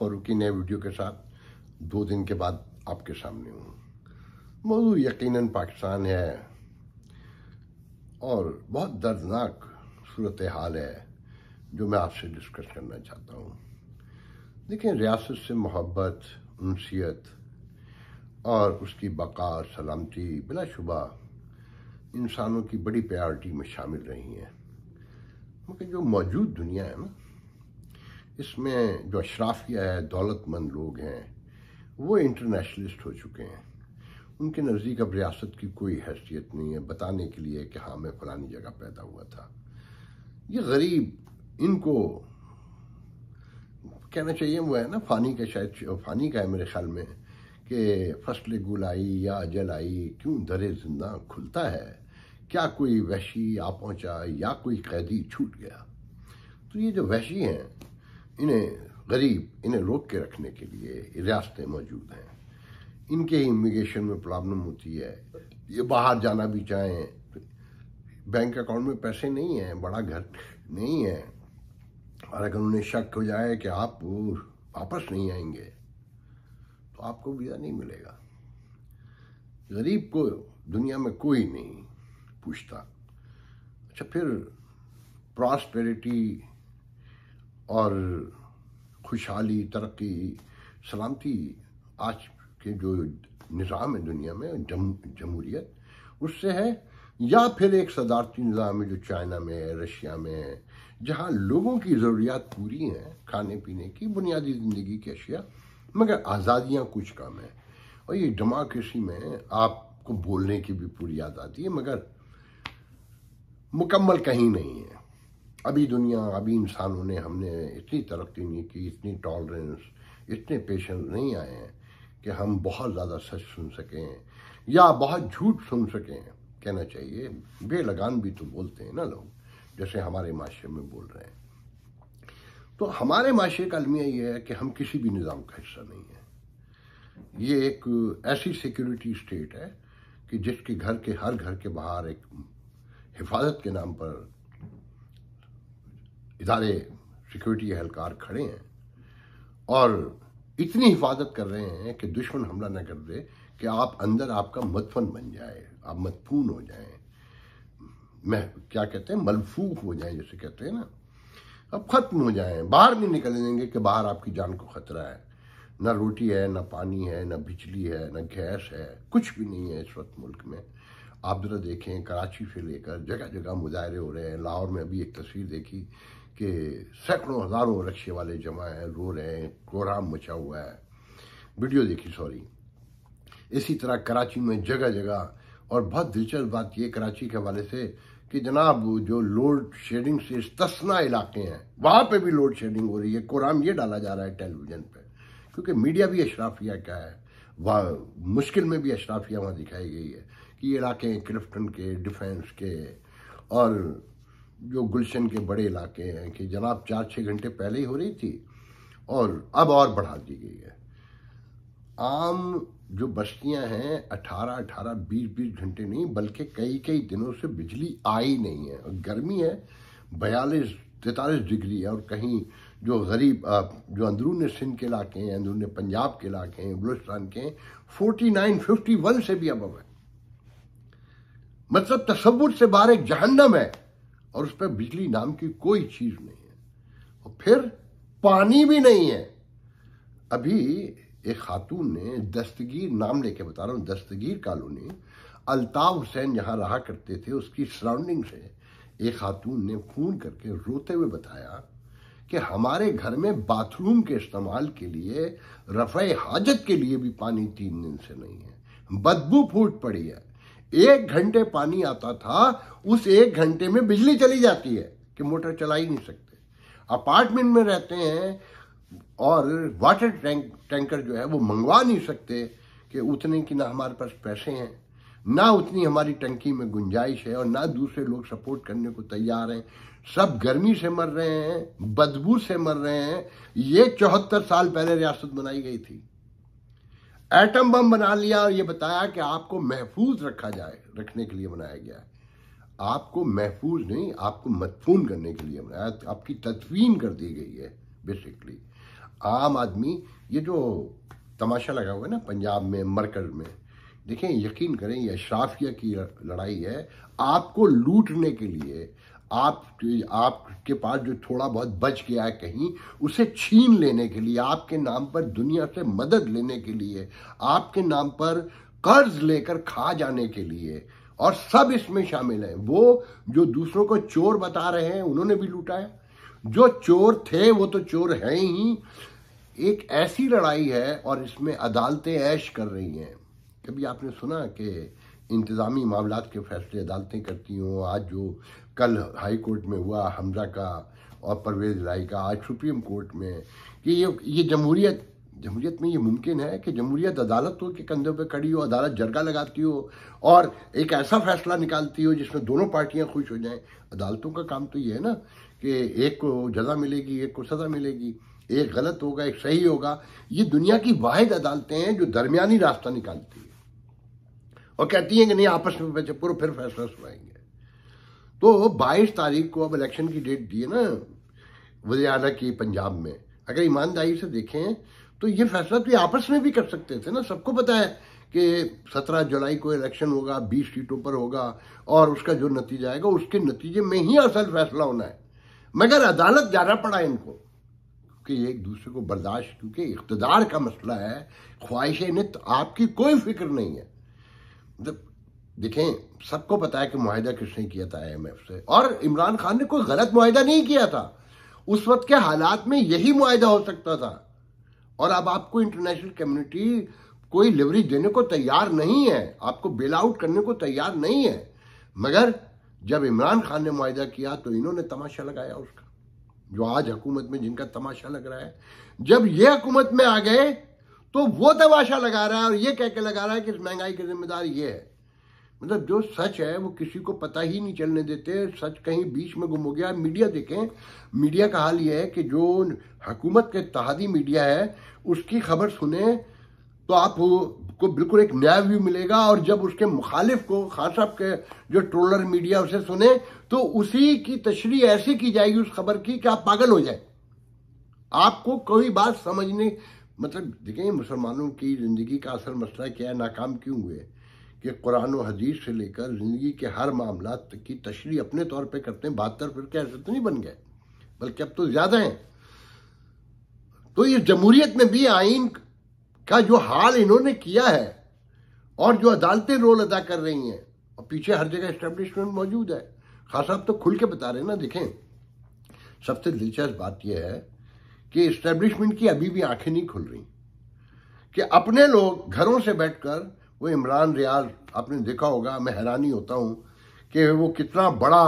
आप और रुकी नए वीडियो के साथ दो दिन के बाद आपके सामने हूँ मौजू यकीनन पाकिस्तान है और बहुत दर्दनाक सूरत हाल है जो मैं आपसे डिस्कस करना चाहता हूँ देखिए रियासत से मोहब्बत उनसीत और उसकी बका सलामती बिलाशुबा इंसानों की बड़ी प्रायोरिटी में शामिल रही हैं मगर जो मौजूद दुनिया है ना इसमें जो अशराफिया है दौलतमंद लोग हैं वो इंटरनेशनलिस्ट हो चुके हैं उनके नज़दीक अब रियासत की कोई हैसियत नहीं है बताने के लिए कि हाँ मैं फलानी जगह पैदा हुआ था ये गरीब इनको कहना चाहिए वो है ना फ़ानी का शायद फ़ानी का है मेरे ख्याल में कि फसल गुल आई या अजल आई क्यों दरे जिंदा खुलता है क्या कोई वैशी आ पहुँचा या कोई कैदी छूट गया तो ये जो वैशी हैं इन्हें गरीब इन्हें रोक के रखने के लिए रियासतें मौजूद हैं इनके इमिग्रेशन में प्रॉब्लम होती है ये बाहर जाना भी चाहें बैंक अकाउंट में पैसे नहीं हैं बड़ा घर नहीं है और अगर उन्हें शक हो जाए कि आप वापस नहीं आएंगे तो आपको वीज़ा नहीं मिलेगा गरीब को दुनिया में कोई नहीं पूछता अच्छा फिर प्रॉस्पेरिटी और खुशहाली तरक्की सलामती आज के जो निज़ाम है दुनिया में जम जमहूरियत उससे है या फिर एक सदारती निज़ाम है जो चाइना में है रशिया में है जहाँ लोगों की ज़रूरियात पूरी हैं खाने पीने की बुनियादी ज़िंदगी की अशिया मगर आज़ादियाँ कुछ कम हैं और ये डेमोक्रेसी में आपको बोलने की भी पूरी आज़ादी है मगर मुकम्मल कहीं नहीं है अभी दुनिया अभी इंसानों ने हमने इतनी तरक्की नहीं की इतनी टॉलरेंस इतने पेशेंस नहीं आए हैं कि हम बहुत ज़्यादा सच सुन सकें या बहुत झूठ सुन सकें कहना चाहिए बेलगान भी तो बोलते हैं ना लोग जैसे हमारे माशरे में बोल रहे हैं तो हमारे माशरे का अलमिया ये है कि हम किसी भी निज़ाम का हिस्सा नहीं है ये एक ऐसी सिक्योरिटी स्टेट है कि जिसके घर के हर घर के बाहर एक हिफाजत के नाम पर इदारे सिक्योरिटी एहलकार खड़े हैं और इतनी हिफाजत कर रहे हैं कि दुश्मन हमला न कर दे कि आप अंदर आपका मतफन बन जाए आप मतफून हो जाए मैं क्या कहते हैं मलफूक हो जाए जैसे कहते हैं ना अब ख़त्म हो जाए बाहर नहीं निकलेंगे कि बाहर आपकी जान को ख़तरा है ना रोटी है ना पानी है ना बिजली है ना गैस है कुछ भी नहीं है इस वक्त मुल्क में आप ज़रा देखें कराची से लेकर जगह जगह मुजाहरे हो रहे हैं लाहौर में अभी एक तस्वीर देखी कि सैकड़ों हज़ारों रक्षे वाले जमा हैं रो रहे हैं कोहराम मचा हुआ है वीडियो देखी सॉरी इसी तरह कराची में जगह जगह और बहुत दिलचस्प बात ये कराची के हवाले से कि जनाब जो लोड शेडिंग से तस्ना इलाके हैं वहाँ पे भी लोड शेडिंग हो रही है कोराम ये डाला जा रहा है टेलीविज़न पे क्योंकि मीडिया भी अशराफिया का है वहाँ मुश्किल में भी अशराफिया वहाँ दिखाई गई है कि ये इलाके हैं क्रिफ्टन के डिफेंस के और जो गुलशन के बड़े इलाके हैं कि जनाब चार छः घंटे पहले ही हो रही थी और अब और बढ़ा दी गई है आम जो बस्तियां हैं 18 18 20 20 घंटे नहीं बल्कि कई कई दिनों से बिजली आई नहीं है और गर्मी है बयालीस तैतालीस डिग्री है और कहीं जो गरीब जो अंदरून सिंध के इलाके हैं अंदरून पंजाब के इलाके हैं बलूचिस्तान के हैं फोर्टी नाइन फिफ्टी वन से भी अब है मतलब तस्वुर से बाहर एक जहन्नम है और उस पर बिजली नाम की कोई चीज नहीं है और फिर पानी भी नहीं है अभी एक खातून ने दस्तगीर नाम लेके बता रहा हूँ दस्तगीर कॉलोनी अल्ताफ हुसैन जहाँ रहा करते थे उसकी सराउंडिंग से एक खातून ने फोन करके रोते हुए बताया कि हमारे घर में बाथरूम के इस्तेमाल के लिए रफ़ हाजत के लिए भी पानी तीन दिन से नहीं है बदबू फूट पड़ी है एक घंटे पानी आता था उस एक घंटे में बिजली चली जाती है कि मोटर चला ही नहीं सकते अपार्टमेंट में रहते हैं और वाटर टैंक टैंकर जो है वो मंगवा नहीं सकते कि उतने की ना हमारे पास पैसे हैं ना उतनी हमारी टंकी में गुंजाइश है और ना दूसरे लोग सपोर्ट करने को तैयार हैं सब गर्मी से मर रहे हैं बदबू से मर रहे हैं ये चौहत्तर साल पहले रियासत बनाई गई थी एटम बम बना लिया और ये बताया कि आपको महफूज रखा जाए रखने के लिए बनाया गया है आपको महफूज नहीं आपको मदफून करने के लिए बनाया आपकी तदफीन कर दी गई है बेसिकली आम आदमी ये जो तमाशा लगा हुआ है ना पंजाब में मरकज में देखें यकीन करें ये अशराफिया की लड़ाई है आपको लूटने के लिए आप आपके पास जो थोड़ा बहुत बच गया है कहीं उसे छीन लेने के लिए आपके नाम पर दुनिया से मदद लेने के लिए आपके नाम पर कर्ज लेकर खा जाने के लिए और सब इसमें शामिल है वो जो दूसरों को चोर बता रहे हैं उन्होंने भी लूटा है जो चोर थे वो तो चोर हैं ही एक ऐसी लड़ाई है और इसमें अदालतें ऐश कर रही हैं कभी आपने सुना कि इंतज़ामी मामला के फैसले अदालतें करती हों आज जो कल हाई कोर्ट में हुआ हमजा का और परवेज राय का आज सुप्रीम कोर्ट में कि ये ये जमहूरियत जमहूरियत में ये मुमकिन है कि जमहूरियत अदालतों तो के कंधों पर खड़ी हो अदालत जरगा लगाती हो और एक ऐसा फैसला निकालती हो जिसमें दोनों पार्टियां खुश हो जाएं अदालतों का काम तो ये है ना कि एक को जजा मिलेगी एक को सज़ा मिलेगी एक गलत होगा एक सही होगा ये दुनिया की वाहिद अदालतें हैं जो दरमियानी रास्ता निकालती है और कहती हैं कि नहीं आपस में बच्चे पूरा फिर फैसला सुनाएंगे तो 22 तारीख को अब इलेक्शन की डेट दी है ना वजियाला की पंजाब में अगर ईमानदारी से देखें तो ये फैसला तो ये आपस में भी कर सकते थे ना सबको पता है कि 17 जुलाई को इलेक्शन होगा 20 सीटों पर होगा और उसका जो नतीजा आएगा उसके नतीजे में ही असल फैसला होना है मगर अदालत जाना पड़ा इनको कि एक दूसरे को बर्दाश्त क्योंकि इकतदार का मसला है ख्वाहिश नित आपकी कोई फिक्र नहीं है देखें सबको पता है कि माहिदा किसने किया था आईएमएफ से और इमरान खान ने कोई गलत माहिदा नहीं किया था उस वक्त के हालात में यही माहिदा हो सकता था और अब आपको इंटरनेशनल कम्युनिटी कोई लिवरी देने को तैयार नहीं है आपको बेल आउट करने को तैयार नहीं है मगर जब इमरान खान ने माहिदा किया तो इन्होंने तमाशा लगाया उसका जो आज हुकूमत में जिनका तमाशा लग रहा है जब ये हुकूमत में आ गए तो वो तमाशा लगा रहा है और ये कह के लगा रहा है कि इस महंगाई की जिम्मेदार ये है मतलब जो सच है वो किसी को पता ही नहीं चलने देते सच कहीं बीच में गुम हो गया मीडिया देखें मीडिया का हाल ये है कि जो हकूमत के तहादी मीडिया है उसकी खबर सुने तो आप को बिल्कुल एक नया व्यू मिलेगा और जब उसके मुखालिफ को खान साहब के जो ट्रोलर मीडिया उसे सुने तो उसी की तशरी ऐसी की जाएगी उस खबर की कि आप पागल हो जाए आपको कोई बात समझने मतलब देखें मुसलमानों की ज़िंदगी का असल मसला क्या है नाकाम क्यों हुए कि कुरान और हदीस से लेकर ज़िंदगी के हर मामला की तशरी अपने तौर पे करते हैं बहत्तर फिर ऐसे तो नहीं बन गए बल्कि अब तो ज़्यादा हैं तो ये जमहूरियत में भी आइन का जो हाल इन्होंने किया है और जो अदालतें रोल अदा कर रही हैं और पीछे हर जगह इस्टेब्लिशमेंट मौजूद है खास साहब तो खुल के बता रहे हैं ना देखें सबसे दिलचस्प बात यह है कि इस्टेब्लिशमेंट की अभी भी आंखें नहीं खुल रही कि अपने लोग घरों से बैठकर वो इमरान रियाज आपने देखा होगा मैं हैरानी होता हूँ कि वो कितना बड़ा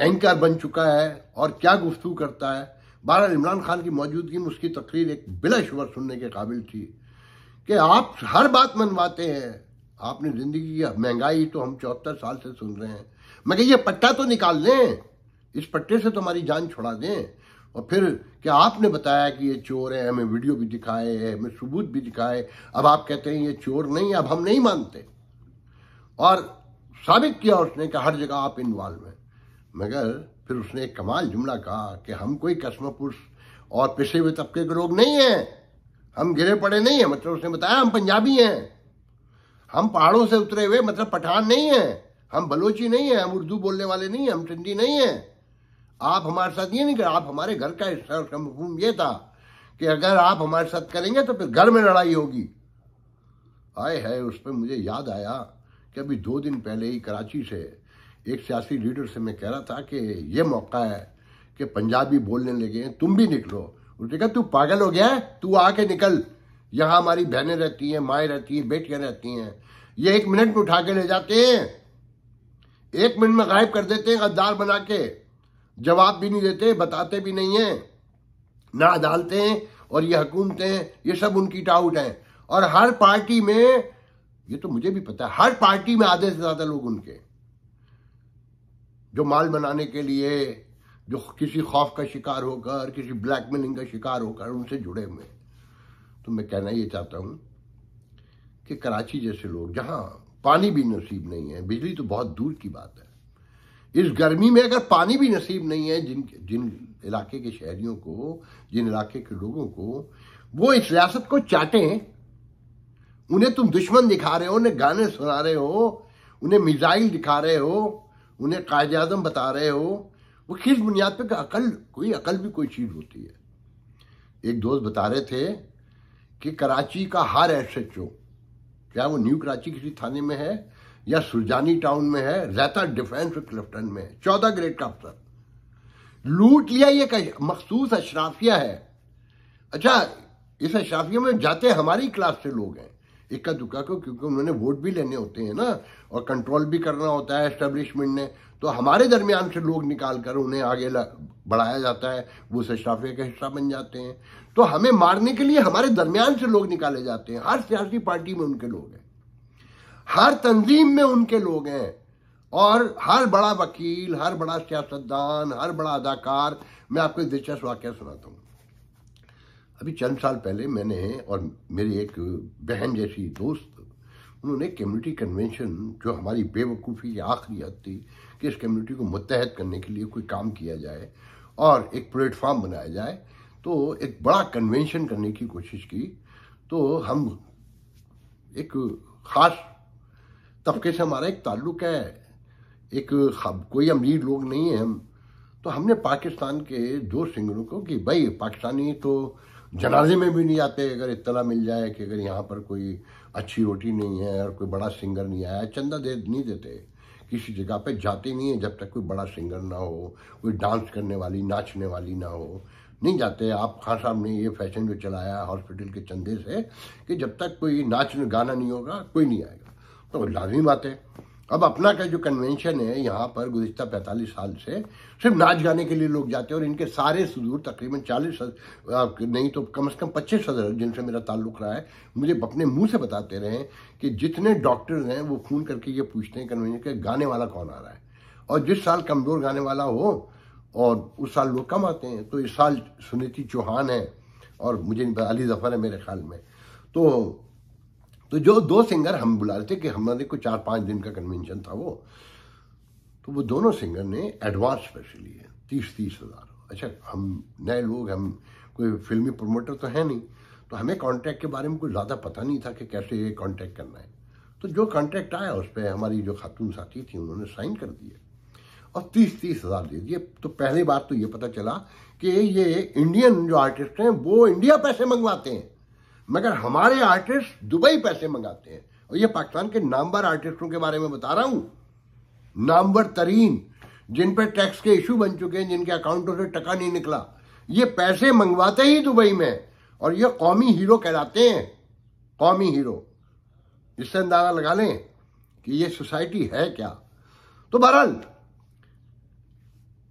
एंकर बन चुका है और क्या गुफ्तु करता है बहर इमरान खान की मौजूदगी में उसकी तकरीर एक बिलाशवर सुनने के काबिल थी कि आप हर बात मनवाते हैं आपने ज़िंदगी की महंगाई तो हम चौहत्तर साल से सुन रहे हैं मगर ये पट्टा तो निकाल दें इस पट्टे से तो जान छुड़ा दें और फिर क्या आपने बताया कि ये चोर है हमें वीडियो भी दिखाए है हमें सबूत भी दिखाए अब आप कहते हैं ये चोर नहीं अब हम नहीं मानते और साबित किया उसने कि हर जगह आप इन्वॉल्व हैं मगर फिर उसने एक कमाल जुमला कहा कि हम कोई पुरुष और पिछड़े हुए तबके के लोग नहीं हैं हम गिरे पड़े नहीं हैं मतलब उसने बताया हम पंजाबी हैं हम पहाड़ों से उतरे हुए मतलब पठान नहीं हैं हम बलोची नहीं हैं हम उर्दू बोलने वाले नहीं हैं हम सिंधी नहीं हैं आप हमारे साथ ये नहीं कर आप हमारे घर का हिस्सा उसका ये था कि अगर आप हमारे साथ करेंगे तो फिर घर में लड़ाई होगी आए है उस पर मुझे याद आया कि अभी दो दिन पहले ही कराची से एक सियासी लीडर से मैं कह रहा था कि ये मौका है कि पंजाबी बोलने लगे हैं तुम भी निकलो उसने कहा तू पागल हो गया है तू आके निकल यहाँ हमारी बहनें रहती हैं माएँ रहती हैं बेटियाँ रहती हैं ये एक मिनट में उठा के ले जाते हैं एक मिनट में गायब कर देते हैं गद्दार बना के जवाब भी नहीं देते बताते भी नहीं हैं ना डालते हैं और ये हैं ये सब उनकी टाउट है और हर पार्टी में ये तो मुझे भी पता है हर पार्टी में आधे से ज़्यादा लोग उनके जो माल बनाने के लिए जो किसी खौफ का शिकार होकर किसी ब्लैकमेलिंग का शिकार होकर उनसे जुड़े हुए तो मैं कहना ये चाहता हूं कि कराची जैसे लोग जहां पानी भी नसीब नहीं है बिजली तो बहुत दूर की बात है इस गर्मी में अगर पानी भी नसीब नहीं है जिन जिन इलाके के शहरियों को जिन इलाके के लोगों को वो इस रियासत को चाटें उन्हें तुम दुश्मन दिखा रहे हो उन्हें गाने सुना रहे हो उन्हें मिजाइल दिखा रहे हो उन्हें कायद आजम बता रहे हो वो किस बुनियाद पर अकल कोई अकल भी कोई चीज़ होती है एक दोस्त बता रहे थे कि कराची का हर एस एच ओ क्या वो न्यू कराची किसी थाने में है या सुजानी टाउन में है रहता डिफेंस क्लिफ्टन में है चौदह ग्रेड का अफसर लूट लिया ये मखसूस अशराफिया है अच्छा इस अशराफिया में जाते हमारी क्लास से लोग हैं इक्का दुक्का को क्योंकि उन्होंने वोट भी लेने होते हैं ना और कंट्रोल भी करना होता है एस्टेब्लिशमेंट ने तो हमारे दरमियान से लोग निकाल कर उन्हें आगे बढ़ाया जाता है वो उस अशराफिया का हिस्सा बन जाते हैं तो हमें मारने के लिए हमारे दरमियान से लोग निकाले जाते हैं हर सियासी पार्टी में उनके लोग हैं हर तंजीम में उनके लोग हैं और हर बड़ा वकील हर बड़ा सियासतदान हर बड़ा अदाकार मैं आपको एक दिलचस्प वाक्य सुनाता हूँ अभी चंद साल पहले मैंने और मेरी एक बहन जैसी दोस्त उन्होंने कम्युनिटी कन्वेंशन जो हमारी बेवकूफ़ी की आखिरी हद थी कि इस कम्युनिटी को मुतहद करने के लिए कोई काम किया जाए और एक प्लेटफार्म बनाया जाए तो एक बड़ा कन्वेंशन करने की कोशिश की तो हम एक ख़ास तबके से हमारा एक ताल्लुक है एक हम कोई अमीर लोग नहीं है हम तो हमने पाकिस्तान के दो सिंगरों को कि भाई पाकिस्तानी तो जनाजे में भी नहीं आते अगर इतना मिल जाए कि अगर यहाँ पर कोई अच्छी रोटी नहीं है और कोई बड़ा सिंगर नहीं आया चंदा दे नहीं देते किसी जगह पे जाते नहीं है जब तक कोई बड़ा सिंगर ना हो कोई डांस करने वाली नाचने वाली ना हो नहीं जाते आप खान साहब ने ये फैशन जो चलाया हॉस्पिटल के चंदे से कि जब तक कोई नाच गाना नहीं होगा कोई नहीं आएगा तो लाजमी बात है अब अपना का जो कन्वेंशन है यहाँ पर गुजशत पैंतालीस साल से सिर्फ नाच गाने के लिए लोग जाते हैं और इनके सारे सुदूर तकरीबन चालीस नहीं तो कम से कम पच्चीस हज़ार जिनसे मेरा ताल्लुक रहा है मुझे अपने मुंह से बताते रहे कि जितने डॉक्टर्स हैं वो फ़ोन करके ये पूछते हैं कन्वेंशन के गाने वाला कौन आ रहा है और जिस साल कमज़ोर गाने वाला हो और उस साल लोग कम आते हैं तो इस साल सुनीति चौहान है और मुझे अली जफ़र है मेरे ख्याल में तो तो जो दो सिंगर हम बुला रहे थे कि हमारे को चार पाँच दिन का कन्वेंशन था वो तो वो दोनों सिंगर ने एडवांस पैसे लिए तीस तीस हज़ार अच्छा हम नए लोग हम कोई फिल्मी प्रमोटर तो है नहीं तो हमें कॉन्ट्रैक्ट के बारे में कोई ज़्यादा पता नहीं था कि कैसे ये कॉन्ट्रैक्ट करना है तो जो कॉन्ट्रैक्ट आया उस पर हमारी जो खातून साथी थी उन्होंने साइन कर दिए और तीस तीस हज़ार दे दिए तो पहली बात तो ये पता चला कि ये इंडियन जो आर्टिस्ट हैं वो इंडिया पैसे मंगवाते हैं मगर हमारे आर्टिस्ट दुबई पैसे मंगाते हैं और ये पाकिस्तान के नामवर आर्टिस्टों के बारे में बता रहा हूं नामवर तरीन जिन पर टैक्स के इशू बन चुके हैं जिनके अकाउंटों से टका नहीं निकला ये पैसे मंगवाते ही दुबई में और ये कौमी हीरो कहलाते हैं कौमी हीरो इससे अंदाजा लगा लें कि ये सोसाइटी है क्या तो बहरहाल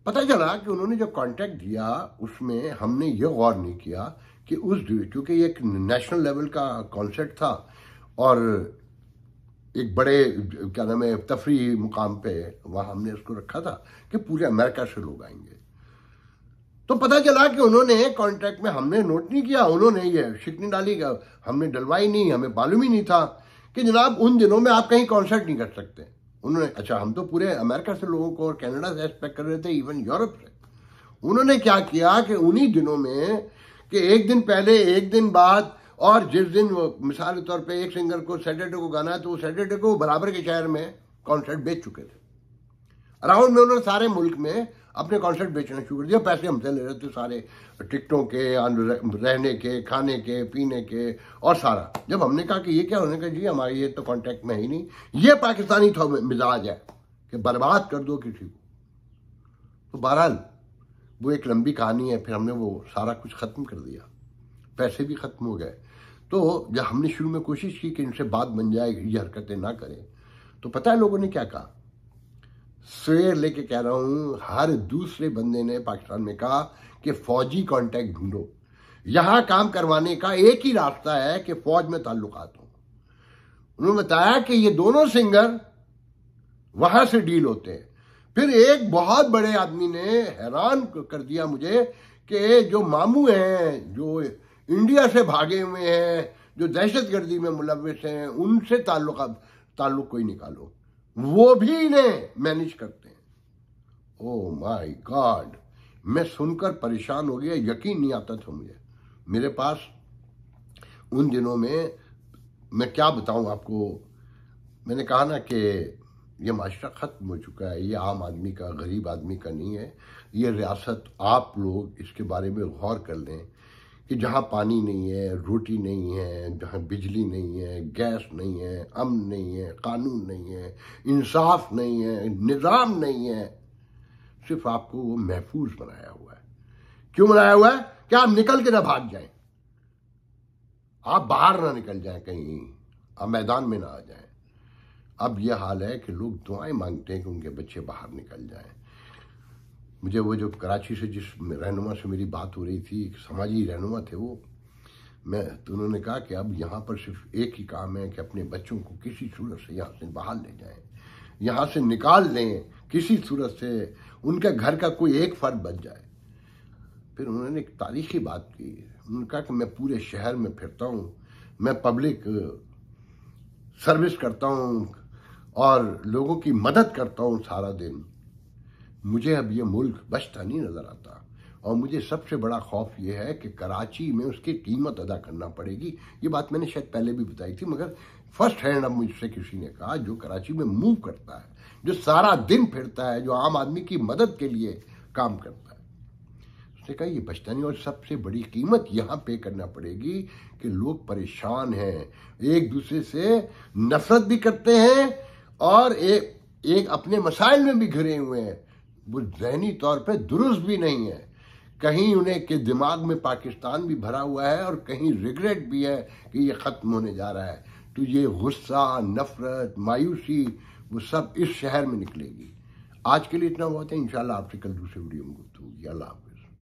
पता चला कि उन्होंने जो कांटेक्ट दिया उसमें हमने ये गौर नहीं किया कि उस क्योंकि एक नेशनल लेवल का कॉन्सर्ट था और एक बड़े क्या नाम है तफरी मुकाम पे वहां हमने उसको रखा था कि पूरे अमेरिका से लोग आएंगे तो पता चला कि उन्होंने कॉन्ट्रैक्ट में हमने नोट नहीं किया उन्होंने ये शिकनी डाली हमने डलवाई नहीं हमें मालूम ही नहीं था कि जनाब उन दिनों में आप कहीं कॉन्सर्ट नहीं कर सकते उन्होंने अच्छा हम तो पूरे अमेरिका से लोगों को और कनाडा से एक्सपेक्ट कर रहे थे इवन यूरोप से उन्होंने क्या किया कि उन्हीं दिनों में कि एक दिन पहले एक दिन बाद और जिस दिन वो मिसाल के तौर पे एक सिंगर को सैटरडे को गाना है तो वो सैटरडे को बराबर के शहर में कॉन्सर्ट बेच चुके थे अराउंड में उन्होंने सारे मुल्क में अपने कॉन्सर्ट बेचना शुरू कर दिया पैसे हमसे ले रहे थे सारे टिकटों के रहने के खाने के पीने के और सारा जब हमने कहा कि ये क्या होने का जी हमारे ये तो कॉन्टैक्ट में ही नहीं ये पाकिस्तानी मिजाज है कि बर्बाद कर दो किसी को तो बहरहाल वो एक लंबी कहानी है फिर हमने वो सारा कुछ ख़त्म कर दिया पैसे भी ख़त्म हो गए तो जब हमने शुरू में कोशिश की कि इनसे बात बन जाए ये हरकतें ना करें तो पता है लोगों ने क्या कहा शेर लेके कह रहा हूँ हर दूसरे बंदे ने पाकिस्तान में कहा कि फौजी कांटेक्ट ढूंढो यहाँ काम करवाने का एक ही रास्ता है कि फौज में ताल्लुकात हों उन्होंने बताया कि ये दोनों सिंगर वहां से डील होते हैं फिर एक बहुत बड़े आदमी ने हैरान कर दिया मुझे कि जो मामू हैं जो इंडिया से भागे हुए हैं जो दहशत गर्दी में मुलविस हैं उनसे ताल्लुक ताल्लुक कोई निकालो वो भी इन्हें मैनेज करते हैं ओ माई गॉड मैं सुनकर परेशान हो गया यकीन नहीं आता था मुझे मेरे पास उन दिनों में मैं क्या बताऊं आपको मैंने कहा ना कि ये माशरा ख़त्म हो चुका है ये आम आदमी का गरीब आदमी का नहीं है ये रियासत आप लोग इसके बारे में गौर कर लें कि जहाँ पानी नहीं है रोटी नहीं है जहाँ बिजली नहीं है गैस नहीं है अमन नहीं है कानून नहीं है इंसाफ नहीं है निज़ाम नहीं है सिर्फ आपको वो महफूज बनाया हुआ है क्यों बनाया हुआ है कि आप निकल के ना भाग जाएं आप बाहर ना निकल जाएं कहीं आप मैदान में ना आ जाएं अब यह हाल है कि लोग दुआएं मांगते हैं कि उनके बच्चे बाहर निकल जाएं मुझे वो जो कराची से जिस रहनुमा से मेरी बात हो रही थी एक समाजी रहनुमा थे वो मैं तो उन्होंने कहा कि अब यहाँ पर सिर्फ एक ही काम है कि अपने बच्चों को किसी सूरत से यहाँ से बाहर ले जाएं यहाँ से निकाल लें किसी सूरत से उनके घर का कोई एक फर्द बच जाए फिर उन्होंने एक तारीखी बात की उन्होंने कहा कि मैं पूरे शहर में फिरता हूँ मैं पब्लिक सर्विस करता हूँ और लोगों की मदद करता हूँ सारा दिन मुझे अब यह मुल्क बचता नहीं नज़र आता और मुझे सबसे बड़ा खौफ यह है कि कराची में उसकी कीमत अदा करना पड़ेगी ये बात मैंने शायद पहले भी बताई थी मगर फर्स्ट हैंड अब मुझसे किसी ने कहा जो कराची में मूव करता है जो सारा दिन फिरता है जो आम आदमी की मदद के लिए काम करता है उसने कहा यह बचता नहीं और सबसे बड़ी कीमत यहाँ पे करना पड़ेगी कि लोग परेशान हैं एक दूसरे से नफरत भी करते हैं और एक एक अपने मसाइल में भी घिरे हुए हैं वो जहनी तौर पे दुरुस्त भी नहीं है कहीं उन्हें के दिमाग में पाकिस्तान भी भरा हुआ है और कहीं रिग्रेट भी है कि ये ख़त्म होने जा रहा है तो ये गुस्सा नफरत मायूसी वो सब इस शहर में निकलेगी आज के लिए इतना बहुत है इंशाल्लाह आपसे कल दूसरे वीडियो में गुप्त होगी अल्लाह हाफि